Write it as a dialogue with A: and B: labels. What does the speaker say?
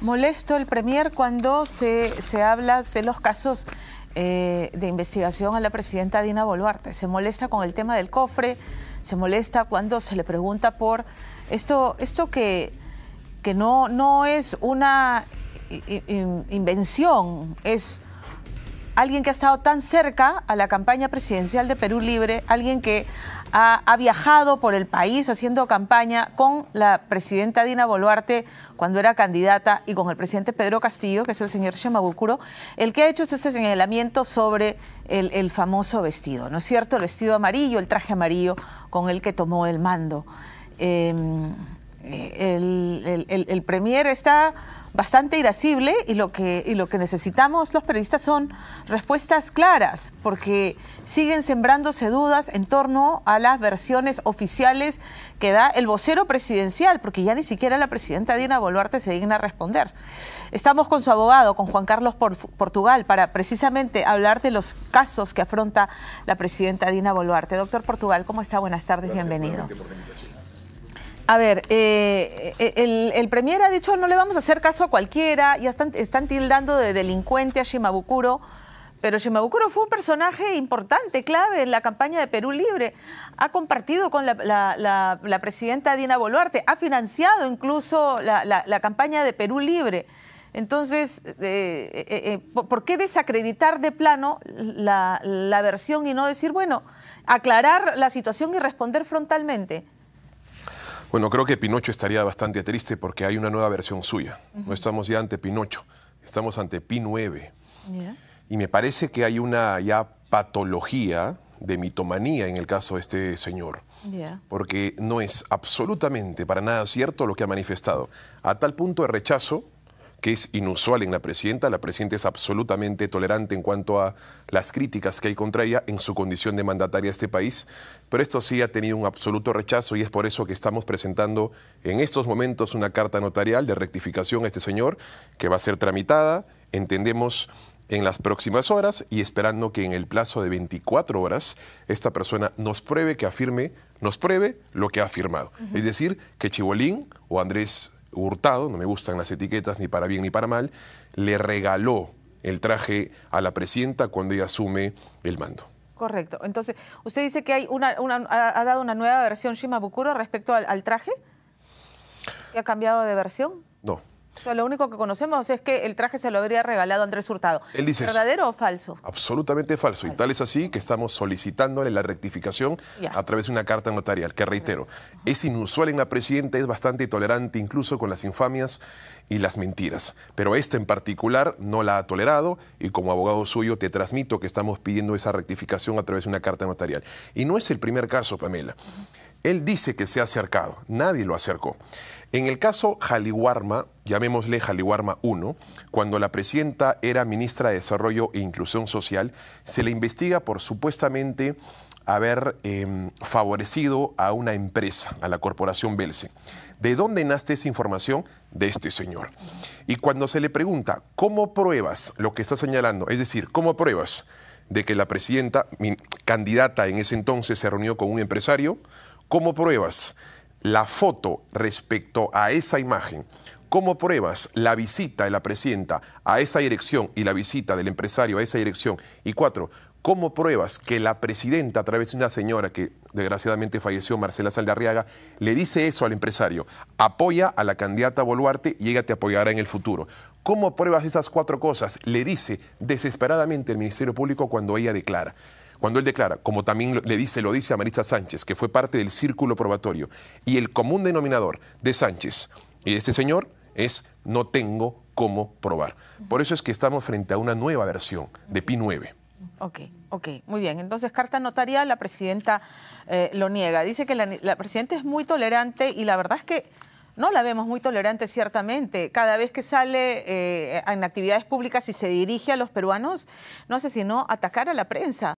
A: molesto el Premier cuando se, se habla de los casos eh, de investigación a la presidenta Dina Boluarte. Se molesta con el tema del cofre, se molesta cuando se le pregunta por esto, esto que, que no, no es una invención, es alguien que ha estado tan cerca a la campaña presidencial de Perú Libre, alguien que ha, viajado por el país haciendo campaña con la presidenta Dina Boluarte cuando era candidata y con el presidente Pedro Castillo, que es el señor Shemabukuro, el que ha hecho este señalamiento sobre el, famoso vestido, ¿no es cierto? El vestido amarillo, el traje amarillo con el que tomó el mando. Em, eh, el, Premier está bastante irascible y lo que, y lo que necesitamos los periodistas son respuestas claras, porque siguen sembrándose dudas en torno a las versiones oficiales que da el vocero presidencial, porque ya ni siquiera la presidenta Dina Boluarte se digna a responder. Estamos con su abogado, con Juan Carlos Portugal, para precisamente hablar de los casos que afronta la presidenta Dina Boluarte. Doctor Portugal, ¿cómo está? Buenas tardes, Gracias, bienvenido. A ver, eh, eh, el, Premier ha dicho no le vamos a hacer caso a cualquiera, ya están, tildando de delincuente a Shimabukuro, pero Shimabukuro fue un personaje importante, clave en la campaña de Perú Libre. Ha compartido con la, presidenta Dina Boluarte, ha financiado incluso la, campaña de Perú Libre. Entonces, eh, ¿por qué desacreditar de plano la versión y no decir, bueno, aclarar la situación y responder frontalmente?
B: Bueno, creo que Pinocho estaría bastante triste porque hay una nueva versión suya. No estamos ya ante Pinocho, estamos ante Pi 9. Y me parece que hay una ya patología de mitomanía en el caso de este señor. Porque no es absolutamente para nada cierto lo que ha manifestado. A tal punto de rechazo que es inusual en la presidenta. La presidenta es absolutamente tolerante en cuanto a las críticas que hay contra ella en su condición de mandataria de este país, pero esto sí ha tenido un absoluto rechazo y es por eso que estamos presentando en estos momentos una carta notarial de rectificación a este señor que va a ser tramitada, entendemos en las próximas horas y esperando que en el plazo de 24 horas esta persona nos pruebe que afirme, nos pruebe lo que ha afirmado. Es decir, que Chibolín o Andrés Hurtado, no me gustan las etiquetas ni para bien ni para mal, le regaló el traje a la presidenta cuando ella asume el mando.
A: Correcto. Entonces, ¿usted dice que hay una, ha dado una nueva versión Shimabukuro respecto al, al traje? ¿Que ha cambiado de versión? No, lo único que conocemos es que el traje se lo habría regalado Andrés Hurtado. Él ¿Verdadero o falso?
B: Absolutamente falso. Y tal es así que estamos solicitándole la rectificación a través de una carta notarial, que reitero, es inusual en la presidenta, es bastante tolerante incluso con las infamias y las mentiras. Pero esta en particular no la ha tolerado y como abogado suyo te transmito que estamos pidiendo esa rectificación a través de una carta notarial. Y no es el primer caso, Pamela. Él dice que se ha acercado, nadie lo acercó. En el caso Jaliwarma, llamémosle Jaliwarma 1, cuando la presidenta era ministra de Desarrollo e Inclusión Social, se le investiga por supuestamente haber em, favorecido a una empresa, a la corporación Belce. ¿De dónde nace esa información? De este señor. Y cuando se le pregunta, ¿cómo pruebas lo que está señalando? Es decir, ¿cómo pruebas de que la presidenta, candidata en ese entonces, se reunió con un empresario? ¿Cómo pruebas la foto respecto a esa imagen? ¿Cómo pruebas la visita de la presidenta a esa dirección y la visita del empresario a esa dirección? Y cuatro, ¿cómo pruebas que la presidenta, a través de una señora que desgraciadamente falleció, Marcela Saldarriaga, le dice eso al empresario? Apoya a la candidata Boluarte y ella te apoyará en el futuro. ¿Cómo pruebas esas cuatro cosas? Le dice desesperadamente el Ministerio Público cuando ella declara cuando él declara, como también le dice, lo dice a Marisa Sánchez, que fue parte del círculo probatorio, y el común denominador de Sánchez y de este señor es no tengo cómo probar. Por eso es que estamos frente a una nueva versión de PI 9.
A: Ok, ok, muy bien. Entonces, carta notarial, la presidenta eh, lo niega. Dice que la, presidenta es muy tolerante y la verdad es que no la vemos muy tolerante, ciertamente. Cada vez que sale eh, en actividades públicas y se dirige a los peruanos, no hace sino atacar a la prensa.